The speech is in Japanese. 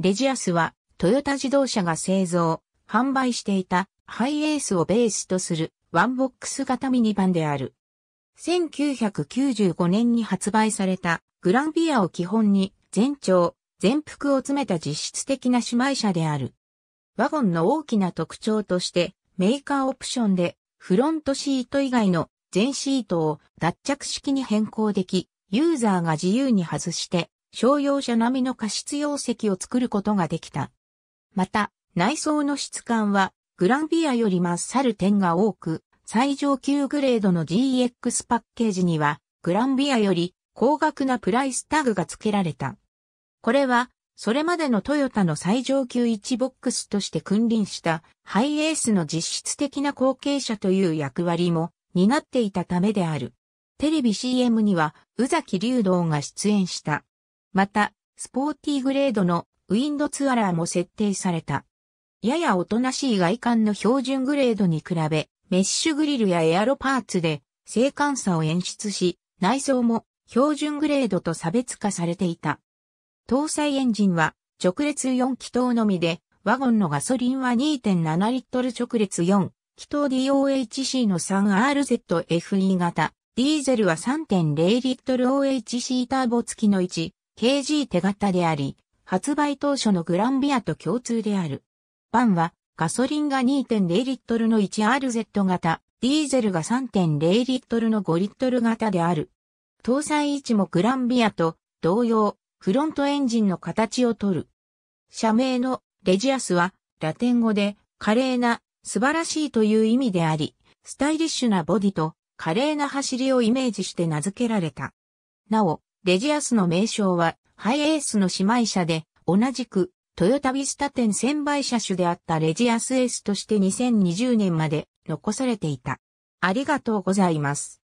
レジアスは、トヨタ自動車が製造、販売していたハイエースをベースとするワンボックス型ミニバンである。1995年に発売されたグランビアを基本に全長、全幅を詰めた実質的な姉妹車である。ワゴンの大きな特徴としてメーカーオプションでフロントシート以外の全シートを脱着式に変更でき、ユーザーが自由に外して商用車並みの加湿容積を作ることができた。また、内装の質感は、グランビアよりさる点が多く、最上級グレードの GX パッケージには、グランビアより高額なプライスタグが付けられた。これは、それまでのトヨタの最上級1ボックスとして君臨したハイエースの実質的な後継者という役割も担っていたためである。テレビ CM には宇崎竜道が出演した。また、スポーティーグレードのウィンドツアラーも設定された。ややおとなしい外観の標準グレードに比べ、メッシュグリルやエアロパーツで静観さを演出し、内装も標準グレードと差別化されていた。搭載エンジンは直列4気筒のみで、ワゴンのガソリンは2.7リットル直列4気筒 DOHC の 3RZFE 型、ディーゼルは3.0リットル OHC ターボ付きの1 KG 手型であり、発売当初のグランビアと共通である。バンは、ガソリンが2.0リットルの 1RZ 型、ディーゼルが3.0リットルの5リットル型である。搭載位置もグランビアと同様、フロントエンジンの形をとる。社名のレジアスは、ラテン語で、華麗な、素晴らしいという意味であり、スタイリッシュなボディと、華麗な走りをイメージして名付けられた。なお、レジアスの名称は、ハイエースの姉妹車で、同じく、トヨタビスタ店専売車種であったレジアスエースとして2020年まで残されていた。ありがとうございます。